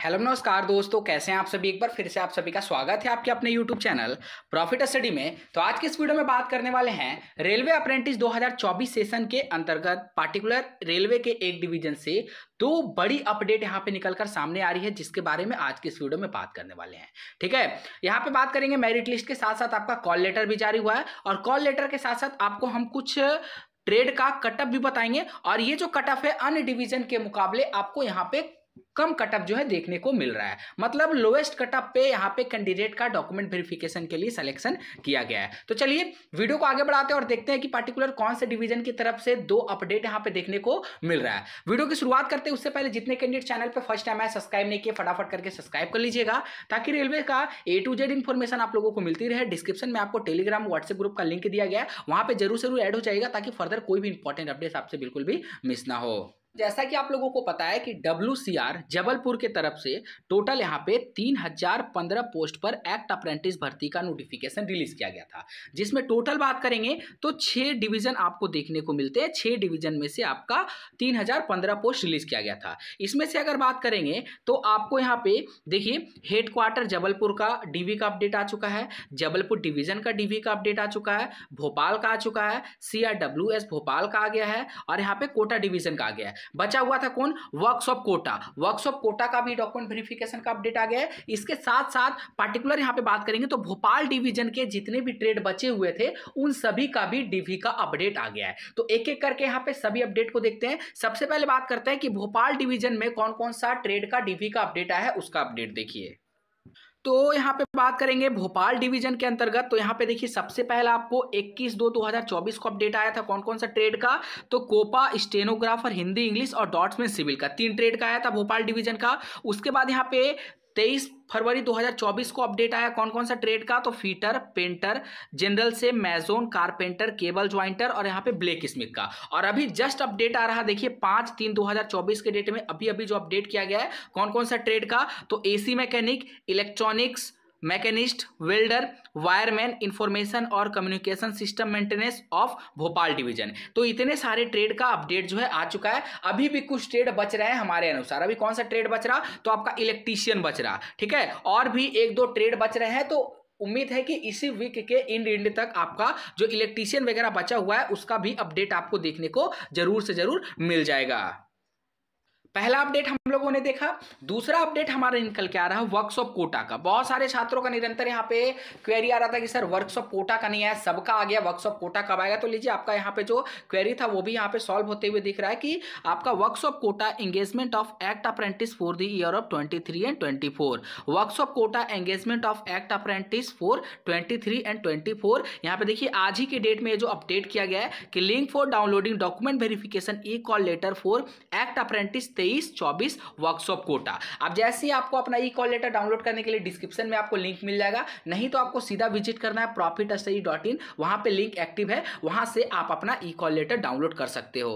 hello नमस्कार दोस्तों कैसे हैं आप सभी एक बार फिर से आप सभी का स्वागत है आपके अपने यूट्यूब चैनल प्रॉफिट स्टडी में तो आज के इस वीडियो में बात करने वाले हैं रेलवे अप्रेंटिस 2024 सेशन के अंतर्गत पार्टिकुलर रेलवे के एक डिवीजन से दो बड़ी अपडेट यहाँ पे निकलकर सामने आ रही है जिसके बारे में आज के इस वीडियो में बात करने वाले हैं ठीक है यहाँ पे बात करेंगे मेरिट लिस्ट के साथ साथ आपका कॉल लेटर भी जारी हुआ है और कॉल लेटर के साथ साथ आपको हम कुछ ट्रेड का कटअप भी बताएंगे और ये जो कटअप है अन्य डिवीजन के मुकाबले आपको यहाँ पे कम कटअप जो है देखने को मिल रहा है मतलब लोएस्ट कटअप पे यहाँ पे कैंडिडेट का डॉक्यूमेंट वेरिफिकेशन के लिए सिलेक्शन किया गया है तो चलिए वीडियो को आगे बढ़ाते हैं और देखते हैं कि पार्टिकुलर कौन से डिवीजन की तरफ से दो अपडेट यहाँ पे देखने को मिल रहा है वीडियो की शुरुआत करते हैं उससे पहले जितने कैंडिडेट चैनल पर फर्स्ट टाइम आए सब्सक्राइब नहीं किया फटाफट करके सब्सक्राइब कर लीजिएगा ताकि रेलवे का ए टू जेड इन्फॉर्मेशन आप लोगों को मिलती रहे डिस्क्रिप्शन में आपको टेलीग्राम व्हाट्सएप ग्रुप का लिंक दिया गया है वहाँ पर जरूर जरूर एड हो जाएगा ताकि फर्दर कोई भी इंपॉर्टेंट अपडेट आपसे बिल्कुल भी मिस ना हो जैसा कि आप लोगों को पता है कि डब्ल्यू जबलपुर के तरफ से टोटल यहाँ पे 3015 पोस्ट पर एक्ट अप्रेंटिस भर्ती का नोटिफिकेशन रिलीज किया गया था जिसमें टोटल बात करेंगे तो छः डिवीजन आपको देखने को मिलते हैं छः डिवीजन में से आपका 3015 पोस्ट रिलीज किया गया था इसमें से अगर बात करेंगे तो आपको यहाँ पे देखिए हेड क्वार्टर जबलपुर का डीवी का अपडेट आ चुका है जबलपुर डिवीजन का डीवी का अपडेट आ चुका है भोपाल का आ चुका है सी भोपाल का आ गया है और यहाँ पे कोटा डिवीजन का आ गया है बचा हुआ था कौन वर्कशॉप कोटा वर्कशॉप कोटा का भी डॉक्यूमेंट वेरिफिकेशन का अपडेट आ गया है इसके साथ साथ पार्टिकुलर यहाँ पे बात करेंगे तो भोपाल डिवीजन के जितने भी ट्रेड बचे हुए थे उन सभी का भी डीवी का अपडेट आ गया है तो एक एक करके यहाँ पे सभी अपडेट को देखते हैं सबसे पहले बात करते हैं कि भोपाल डिवीजन में कौन कौन सा ट्रेड का डीवी का अपडेट आया है उसका अपडेट देखिए तो यहाँ पे बात करेंगे भोपाल डिवीजन के अंतर्गत तो यहाँ पे देखिए सबसे पहला आपको 21 दो 2024 को अपडेट आया था कौन कौन सा ट्रेड का तो कोपा स्टेनोग्राफर हिंदी इंग्लिश और डॉट्समैन सिविल का तीन ट्रेड का आया था भोपाल डिवीजन का उसके बाद यहाँ पे तेईस फरवरी 2024 को अपडेट आया कौन कौन सा ट्रेड का तो फीटर पेंटर जनरल से मैजोन कारपेंटर केबल ज्वाइंटर और यहाँ पे ब्लैक स्मिथ का और अभी जस्ट अपडेट आ रहा देखिए पांच तीन 2024 के डेट में अभी अभी जो अपडेट किया गया है कौन कौन सा ट्रेड का तो AC mechanic electronics machinist welder wireman information और communication system maintenance of Bhopal division तो इतने सारे ट्रेड का अपडेट जो है आ चुका है अभी भी कुछ ट्रेड बच रहे हैं हमारे अनुसार अभी कौन सा ट्रेड बच रहा तो आपका इलेक्ट्रीशियन बच रहा ठीक है और भी एक दो ट्रेड बच रहे हैं तो उम्मीद है कि इसी वीक के इंड इंड तक आपका जो इलेक्ट्रीशियन वगैरह बचा हुआ है उसका भी अपडेट आपको देखने को जरूर से जरूर मिल जाएगा पहला अपडेट हम लोगों ने देखा दूसरा अपडेट हमारा निकल के आ रहा है वर्कशॉप कोटा का बहुत सारे छात्रों का निरंतर यहाँ पे क्वेरी आ रहा था कि सर वर्कशॉप कोटा का नहीं आया सबका आ गया वर्कशॉप कोटा कब आएगा तो लीजिए आपका यहाँ पे जो क्वेरी था वो भी यहाँ पे सॉल्व होते हुए दिख रहा है कि आपका workshop Kota engagement of act apprentice for the year of twenty three and twenty four workshop Kota engagement of act apprentice for twenty three and twenty four यहाँ पे देखिए आज ही के डेट में जो अपडेट किया गया है कि link for downloading document verification e call letter for act apprentice तेईस चौबीस वर्कशॉप कोटा अब जैसे ही आपको अपना ई कॉल लेटर डाउनलोड करने के लिए डिस्क्रिप्शन में आपको लिंक मिल जाएगा नहीं तो आपको सीधा विजिट करना है प्रॉफिट वहां डॉट पर लिंक एक्टिव है वहां से आप अपना ई कॉल लेटर डाउनलोड कर सकते हो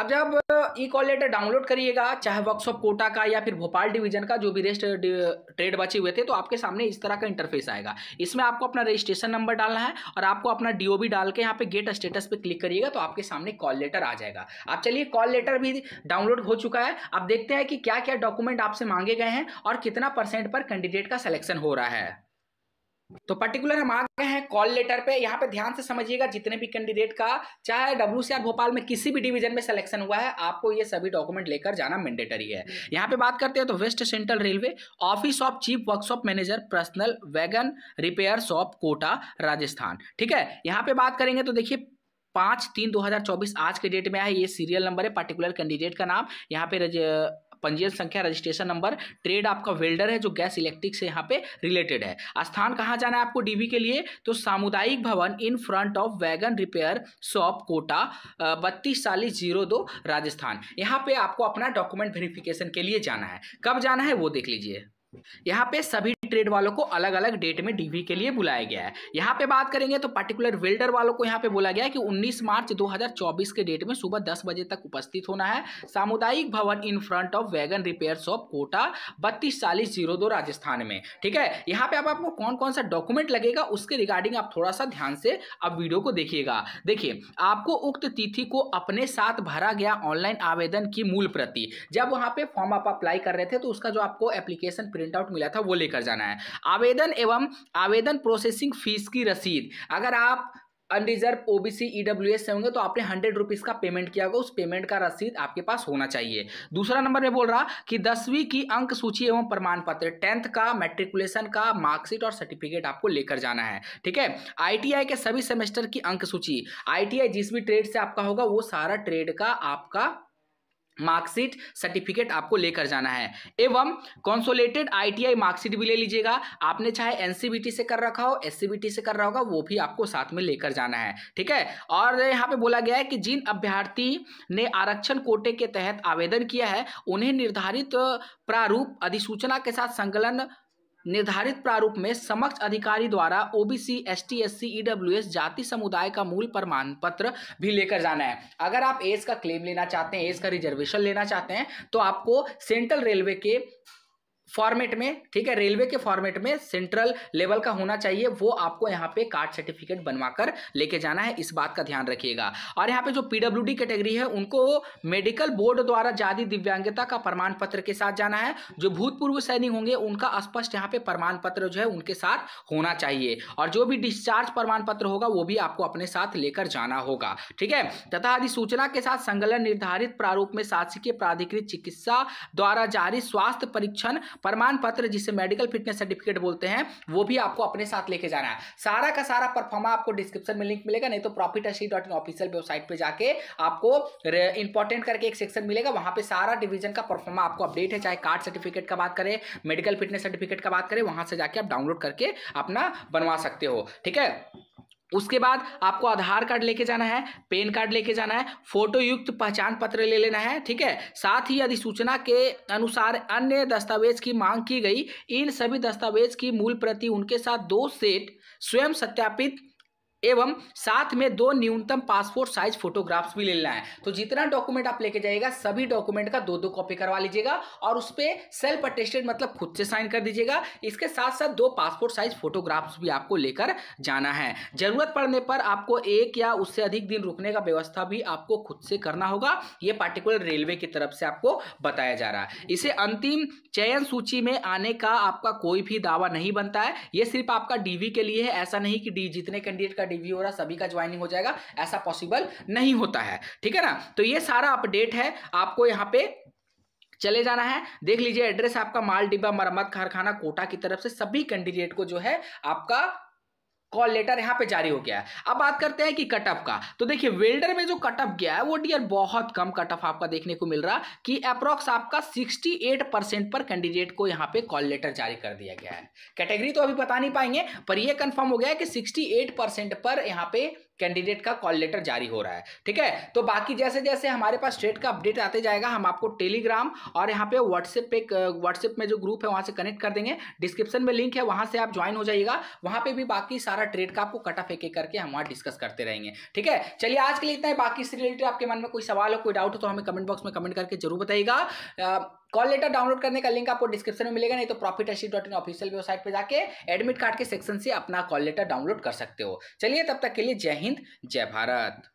अब जब ई कॉल लेटर डाउनलोड करिएगा चाहे वर्कशॉप कोटा का या फिर भोपाल डिवीजन का जो भी रेस्ट ट्रेड बचे हुए थे तो आपके सामने इस तरह का इंटरफेस आएगा इसमें आपको अपना रजिस्ट्रेशन नंबर डालना है और आपको अपना डीओबी डाल के यहाँ पे गेट स्टेटस पे क्लिक करिएगा तो आपके सामने कॉल लेटर आ जाएगा आप चलिए कॉल लेटर भी डाउनलोड हो चुका है आप देखते हैं कि क्या क्या डॉक्यूमेंट आपसे मांगे गए हैं और कितना परसेंट पर कैंडिडेट का सिलेक्शन हो रहा है तो पर्टिकुलर हम आ गए हैं कॉल लेटर पे यहाँ पे ध्यान से समझिएगा जितने भी कैंडिडेट का चाहे डब्ल्यू भोपाल में किसी भी डिवीजन में सिलेक्शन हुआ है आपको ये सभी डॉक्यूमेंट लेकर जाना मैंडेटरी है यहाँ पे बात करते हैं तो west central railway office of chief workshop manager personnel wagon repair shop Kota Rajasthan ठीक है यहाँ पे बात करेंगे तो देखिए पाँच तीन 2024 आज के डेट में आए ये सीरियल नंबर है पर्टिकुलर कैंडिडेट का नाम यहाँ पे पंजीयन संख्या रजिस्ट्रेशन नंबर ट्रेड आपका वेल्डर है जो गैस इलेक्ट्रिक से यहाँ पे रिलेटेड है स्थान कहाँ जाना है आपको डीबी के लिए तो सामुदायिक भवन in front of wagon repair shop Kota बत्तीस चालीस जीरो दो राजस्थान यहाँ पे आपको अपना डॉक्यूमेंट वेरिफिकेशन के लिए जाना है कब जाना है वो देख लीजिए यहाँ पे सभी ट्रेड वालों को अलग अलग डेट में डीवी के लिए बुलाया गया है यहाँ पे बात करेंगे तो पर्टिकुलर वेल्डर वालों को यहाँ पे बोला गया है कि 19 मार्च 2024 के डेट में सुबह 10 बजे तक उपस्थित होना है सामुदायिक भवन in front of wagon repair shop Kota बत्तीस चालीस जीरो दो राजस्थान में ठीक है यहाँ पे आप आपको कौन कौन सा डॉक्यूमेंट लगेगा उसके रिगार्डिंग आप थोड़ा सा ध्यान से आप वीडियो को देखिएगा देखिए आपको उक्त तिथि को अपने साथ भरा गया ऑनलाइन आवेदन की मूल प्रति जब वहाँ पे फॉर्म आप अप्लाई कर रहे थे तो उसका जो आपको एप्लीकेशन प्रिंट आउट मिला था वो लेकर जाना है आवेदन एवं आवेदन प्रोसेसिंग फीस की रसीद अगर आप unreserved O B C E W S से होंगे तो आपने हंड्रेड रुपीज़ का पेमेंट किया होगा उस पेमेंट का रसीद आपके पास होना चाहिए दूसरा नंबर में बोल रहा कि दसवीं की अंक सूची एवं प्रमाण पत्र टेंथ का मेट्रिकुलेशन का मार्कशीट और सर्टिफिकेट आपको लेकर जाना है ठीक है आईटीआई के सभी सेमेस्टर की अंक सूची आईटीआई जिस भी ट्रेड से आपका होगा वो सारा ट्रेड का आपका मार्कशीट सर्टिफिकेट आपको लेकर जाना है एवं कॉन्सोलेटेड आईटीआई मार्कशीट भी ले लीजिएगा आपने चाहे एनसीबीटी से कर रखा हो एससीबीटी से कर रहा होगा वो भी आपको साथ में लेकर जाना है ठीक है और यहाँ पे बोला गया है कि जिन अभ्यर्थी ने आरक्षण कोटे के तहत आवेदन किया है उन्हें निर्धारित प्रारूप अधिसूचना के साथ संकलन निर्धारित प्रारूप में समक्ष अधिकारी द्वारा ओबीसी एसटी एससी ईडब्ल्यूएस जाति समुदाय का मूल प्रमाण पत्र भी लेकर जाना है अगर आप एज का क्लेम लेना चाहते हैं एज का रिजर्वेशन लेना चाहते हैं तो आपको सेंट्रल रेलवे के फॉर्मेट में ठीक है रेलवे के फॉर्मेट में सेंट्रल लेवल का होना चाहिए वो आपको यहाँ पे कार्ड सर्टिफिकेट बनवाकर लेके जाना है इस बात का ध्यान रखिएगा और यहाँ पे जो पीडब्ल्यू कैटेगरी है उनको मेडिकल बोर्ड द्वारा जारी दिव्यांगता का प्रमाण पत्र के साथ जाना है जो भूतपूर्व सैनिक होंगे उनका स्पष्ट यहाँ पे प्रमाण पत्र जो है उनके साथ होना चाहिए और जो भी डिस्चार्ज प्रमाण पत्र होगा वो भी आपको अपने साथ लेकर जाना होगा ठीक है तथा अधिसूचना के साथ संगलन निर्धारित प्रारूप में शासकीय प्राधिकृत चिकित्सा द्वारा जारी स्वास्थ्य परीक्षण प्रमाण पत्र जिसे मेडिकल फिटनेस सर्टिफिकेट बोलते हैं वो भी आपको अपने साथ लेके जाना है सारा का सारा परफॉर्मा आपको डिस्क्रिप्शन में लिंक मिलेगा नहीं तो profit S dot in official website पर जाके आपको इंपॉर्टेंट करके एक सेक्शन मिलेगा वहाँ पे सारा डिवीजन का परफॉर्मा आपको अपडेट है चाहे कार्ड सर्टिफिकेट का बात करें मेडिकल फिटनेस सर्टिफिकेट का बात करें वहाँ से जाके आप डाउनलोड करके अपना बनवा सकते हो ठीक है उसके बाद आपको आधार कार्ड लेके जाना है पेन कार्ड लेके जाना है फोटो युक्त पहचान पत्र ले लेना है ठीक है साथ ही अधिसूचना के अनुसार अन्य दस्तावेज की मांग की गई इन सभी दस्तावेज की मूल प्रति उनके साथ दो सेट स्वयं सत्यापित एवं साथ में दो न्यूनतम पासपोर्ट साइज फोटोग्राफ्स भी ले लेना है तो जितना डॉक्यूमेंट आप लेके जाएगा सभी डॉक्यूमेंट का दो दो कॉपी करवा लीजिएगा और उस पर सेल्फ अटेस्टेड मतलब खुद से साइन कर दीजिएगा इसके साथ साथ दो पासपोर्ट साइज फोटोग्राफ्स भी आपको लेकर जाना है जरूरत पड़ने पर आपको एक या उससे अधिक दिन रुकने का व्यवस्था भी आपको खुद से करना होगा ये पार्टिकुलर रेलवे की तरफ से आपको बताया जा रहा है इसे अंतिम चयन सूची में आने का आपका कोई भी दावा नहीं बनता है ये सिर्फ आपका डीवी के लिए है ऐसा नहीं कि डी जितने कैंडिडेट का रिव्यू हो रहा सभी का ज्वाइनिंग हो जाएगा ऐसा पॉसिबल नहीं होता है ठीक है ना तो ये सारा अपडेट है आपको यहाँ पे चले जाना है देख लीजिए एड्रेस आपका माल डिब्बा मरम्मत कारखाना कोटा की तरफ से सभी कैंडिडेट को जो है आपका कॉल लेटर यहाँ पे जारी हो गया है अब बात करते हैं कि कटअप का तो देखिए वेल्डर में जो कटअप गया है वो डियर बहुत कम कटअप आपका देखने को मिल रहा कि अप्रॉक्स आपका 68 परसेंट पर कैंडिडेट को यहाँ पे कॉल लेटर जारी कर दिया गया है कैटेगरी तो अभी बता नहीं पाएंगे पर यह कंफर्म हो गया है कि 68 परसेंट पर यहाँ पे कैंडिडेट का कॉल लेटर जारी हो रहा है ठीक है तो बाकी जैसे जैसे हमारे पास स्टेट का अपडेट आते जाएगा हम आपको टेलीग्राम और यहाँ पे व्हाट्सएप पे व्हाट्सएप में जो ग्रुप है वहाँ से कनेक्ट कर देंगे डिस्क्रिप्शन में लिंक है वहाँ से आप ज्वाइन हो जाइएगा वहाँ पे भी बाकी सारा ट्रेड का आपको कटा फेंके करके हम वहाँ डिस्कस करते रहेंगे ठीक है चलिए आज के लिए इतना है बाकी इससे रिलेटेड आपके मन में कोई सवाल हो कोई डाउट हो तो हमें कमेंट बॉक्स में कमेंट करके जरूर बताइएगा कॉल लेटर डाउनलोड करने का लिंक आपको डिस्क्रिप्शन में मिलेगा नहीं तो profit dot in official website पर जाके एडमिट कार्ड के सेक्शन से अपना कॉल लेटर डाउनलोड कर सकते हो चलिए तब तक के लिए जय हिंद जय भारत